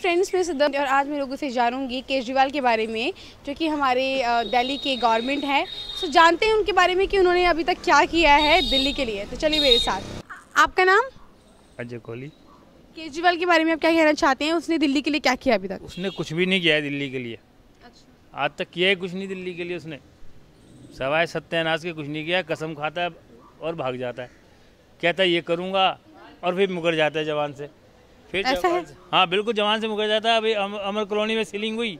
Friends मैं सिद्धम और आज मैं लोगों से जानूंगी केजरीवाल के बारे में जो कि हमारे दिल्ली के गवर्नमेंट हैं सो जानते हैं उनके बारे में कि उन्होंने अभी तक क्या किया है दिल्ली के लिए तो चलिए मेरे साथ आपका नाम अजय कोहली केजरीवाल के बारे में आप क्या कहना चाहते हैं उसने दिल्ली के लिए क्या किया अभी तक उसने कुछ भी नहीं किया है दिल्ली के लिए अच्छा। आज तक किया है कुछ नहीं दिल्ली के लिए उसने सवाए सत्यानाश के कुछ नहीं किया कसम खाता है और भाग जाता है कहता है ये करूँगा और फिर मुकर जाता है जवान से फिर ऐसा है हाँ बिल्कुल जवान से मुकर जाता है अभी अम, अमर कॉलोनी में सीलिंग हुई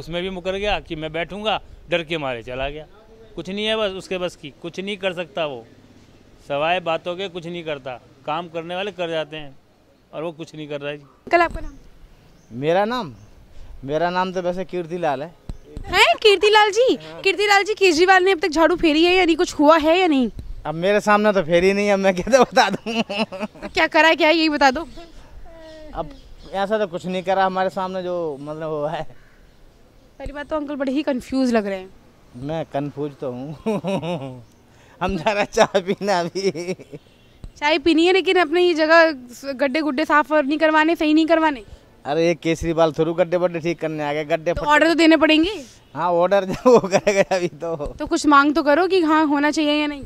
उसमें भी मुकर गया कि मैं बैठूंगा डर के मारे चला गया कुछ नहीं है बस उसके बस की कुछ नहीं कर सकता वो सवाए बातों के कुछ नहीं करता काम करने वाले कर जाते हैं और वो कुछ नहीं कर रहा है कल आपका नाम मेरा नाम मेरा नाम तो वैसे कीर्ति लाल है है कीर्ति लाल जी हाँ। कीर्ति लाल जी केजरीवाल ने अब तक झाड़ू फेरी है यानी कुछ हुआ है या नहीं अब मेरे सामने तो फेरी नहीं अब मैं कहते तो बता दू क्या करा क्या है यही बता दो अब ऐसा तो कुछ नहीं करा हमारे सामने जो मतलब वो है पहली बात तो अंकल बड़े ही कंफ्यूज लग रहे हैं मैं कंफ्यूज तो हूँ हम जा रहे चाय पीना अभी चाय पीनी है लेकिन अपने ये जगह गड्ढे गुड्ढे साफ नहीं करवाने सही नहीं करवाने अरे ये केसरीवाल थ्रू गड्ढे बड्ढे ठीक करने आ गए गड्ढे तो ऑर्डर तो देने पड़ेंगे हाँ ऑर्डर वो करेगा अभी तो तो कुछ मांग तो करो कि हाँ होना चाहिए या नहीं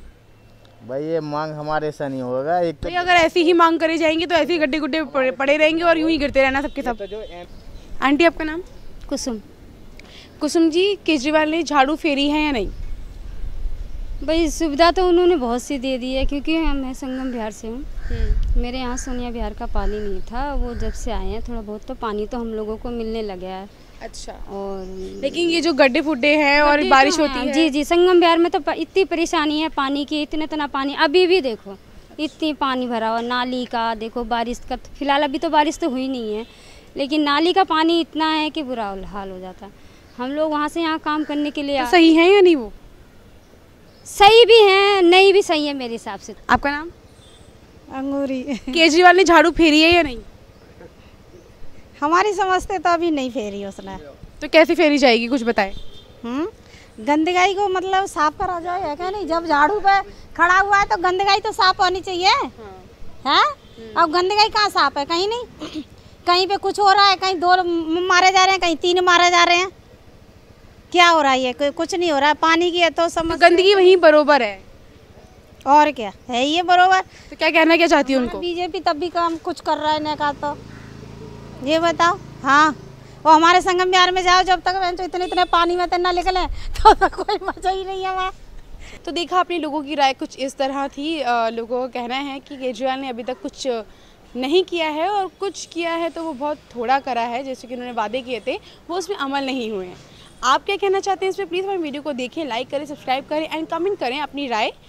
भाई ये मांग हमारे ऐसा नहीं होगा एक तो अगर ऐसी ही मांग करे जाएंगे तो ऐसे ही गड्ढे गुड्ढे पड़े रहेंगे और यूं ही गिरते रहना सबके सब तो आंटी आपका नाम कुसुम कुसुम जी केजरीवाल ने झाड़ू फेरी है या नहीं भाई सुविधा तो उन्होंने बहुत सी दे दी है क्योंकि मैं संगम बिहार से हूँ हम्म। मेरे यहाँ सोनिया बिहार का पानी नहीं था वो जब से आए हैं थोड़ा बहुत तो पानी तो हम लोगों को मिलने लगा है अच्छा और लेकिन ये जो गड्ढे फुड्डे हैं और तो बारिश होती हाँ, है जी जी संगम बिहार में तो इतनी परेशानी है पानी की इतने इतना पानी अभी भी देखो इतनी पानी भरा हुआ नाली का देखो बारिश का तो फिलहाल अभी तो बारिश तो हुई नहीं है लेकिन नाली का पानी इतना है कि बुरा हाल हो जाता है हम लोग वहाँ से यहाँ काम करने के लिए तो सही है या नहीं वो सही भी है नहीं भी सही है मेरे हिसाब से आपका नाम अंगूरी केजरीवाल ने झाड़ू फेरी है या नहीं हमारी समझते तो अभी नहीं फेरी उसने तो कैसी फेरी जाएगी कुछ बताए हम्म? गंदगाई को मतलब साफ करा जाए है क्या नहीं जब झाड़ू पे खड़ा हुआ है तो गंदगाई तो साफ होनी चाहिए है हाँ। अब गंदगाई कहाँ साफ है कहीं नहीं कहीं पे कुछ हो रहा है कहीं दो मारे जा रहे हैं कहीं तीन मारे जा रहे हैं क्या हो रहा है ये कुछ नहीं हो रहा है पानी की है तो, तो समझ गंदगी वहीं बरोबर है और क्या है ये बरोबर तो क्या कहना क्या चाहती हूँ हाँ, उनको बीजेपी तब भी काम कुछ कर रहा है ना कहा तो ये बताओ हाँ वो हमारे संगम बिहार में जाओ जब तक तो इतने इतने पानी में तैरना निकले तो, तो कोई मजा ही नहीं है वहाँ तो देखा अपने लोगों की राय कुछ इस तरह थी आ, लोगों का कहना है कि केजरीवाल ने अभी तक कुछ नहीं किया है और कुछ किया है तो वो बहुत थोड़ा करा है जैसे कि उन्होंने वादे किए थे वो उसमें अमल नहीं हुए हैं आप क्या कहना चाहते हैं इसमें प्लीज़ हमारे वीडियो को देखें लाइक करें सब्सक्राइब करें एंड कमेंट करें अपनी राय